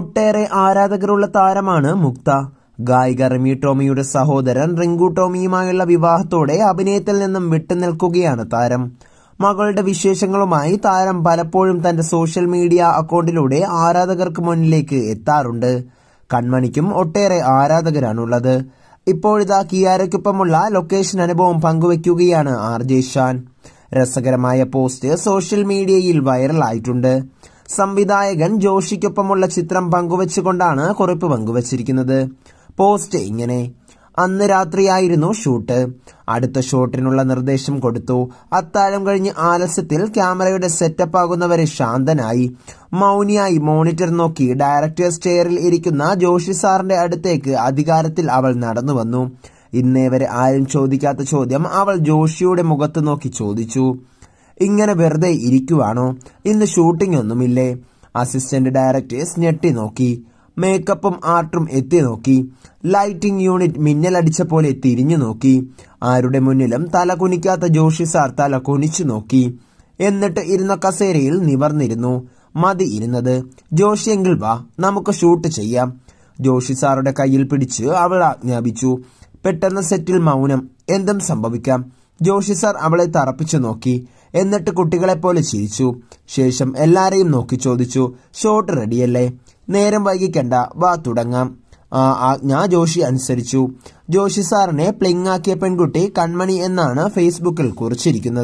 ഒട്ടേറെ ആരാധകരുള്ള താരമാണ് മുക്ത ഗായിക റമി ടോമിയുടെ സഹോദരൻ റിങ്കു ടോമിയുമായുള്ള വിവാഹത്തോടെ അഭിനയത്തിൽ നിന്നും വിട്ടുനിൽക്കുകയാണ് താരം മകളുടെ വിശേഷങ്ങളുമായി താരം പലപ്പോഴും തന്റെ സോഷ്യൽ മീഡിയ അക്കൗണ്ടിലൂടെ ആരാധകർക്ക് മുന്നിലേക്ക് എത്താറുണ്ട് കൺമണിക്കും ഒട്ടേറെ ആരാധകരാണുള്ളത് ഇപ്പോഴിതാ കിയാരയ്ക്കൊപ്പമുള്ള ലൊക്കേഷൻ അനുഭവം പങ്കുവയ്ക്കുകയാണ് ആർ ജെ ഷാൻ രസകരമായ പോസ്റ്റ് സോഷ്യൽ മീഡിയയിൽ വൈറലായിട്ടുണ്ട് സംവിധായകൻ ജോഷിക്കൊപ്പമുള്ള ചിത്രം പങ്കുവച്ചുകൊണ്ടാണ് കുറിപ്പ് പങ്കുവച്ചിരിക്കുന്നത് പോസ്റ്റ് ഇങ്ങനെ അന്ന് രാത്രിയായിരുന്നു ഷൂട്ട് അടുത്ത ഷോട്ടിനുള്ള നിർദ്ദേശം കൊടുത്തു അത്താഴം കഴിഞ്ഞ് ആലസ്യത്തിൽ ക്യാമറയുടെ സെറ്റപ്പ് ആകുന്നവരെ ശാന്തനായി മൗനിയായി മോണിറ്റർ നോക്കി ഡയറക്ടേഴ്സ് ചെയറിൽ ഇരിക്കുന്ന ജോഷി സാറിന്റെ അടുത്തേക്ക് അധികാരത്തിൽ അവൾ നടന്നു വന്നു ഇന്നേവരെ ആരും ചോദിക്കാത്ത ചോദ്യം അവൾ ജോഷിയുടെ മുഖത്ത് നോക്കി ചോദിച്ചു ഇങ്ങനെ വെറുതെ ഇരിക്കുവാണോ ഇന്ന് ഷൂട്ടിംഗ് ഒന്നുമില്ലേ അസിസ്റ്റന്റ് ഡയറക്ടേഴ്സ് ഞെട്ടി നോക്കി മേക്കപ്പും ആർട്ടും എത്തി നോക്കി ലൈറ്റിംഗ് യൂണിറ്റ് മിന്നലടിച്ച പോലെ തിരിഞ്ഞു നോക്കി ആരുടെ മുന്നിലും തല കുനിക്കാത്ത ജോഷി സാർ തല കുനിച്ചു നോക്കി എന്നിട്ട് ഇരുന്ന കസേരയിൽ നിവർന്നിരുന്നു മതി ഇരുന്നത് ജോഷിയെങ്കിൽ വാ നമുക്ക് ഷൂട്ട് ചെയ്യാം ജോഷി സാറുടെ കയ്യിൽ പിടിച്ച് അവൾ ആജ്ഞാപിച്ചു പെട്ടെന്ന് സെറ്റിൽ മൗനം എന്തും സംഭവിക്കാം ജോഷി സാർ അവളെ തറപ്പിച്ചു നോക്കി എന്നിട്ട് കുട്ടികളെപ്പോലെ ചിരിച്ചു ശേഷം എല്ലാരെയും നോക്കി ചോദിച്ചു ഷോട്ട് റെഡിയല്ലേ നേരം വൈകിക്കണ്ട വാ തുടങ്ങാം ആ ആജ്ഞ ജോഷി അനുസരിച്ചു ജോഷി സാറിനെ ആക്കിയ പെൺകുട്ടി കൺമണി എന്നാണ് ഫേസ്ബുക്കിൽ കുറിച്ചിരിക്കുന്നത്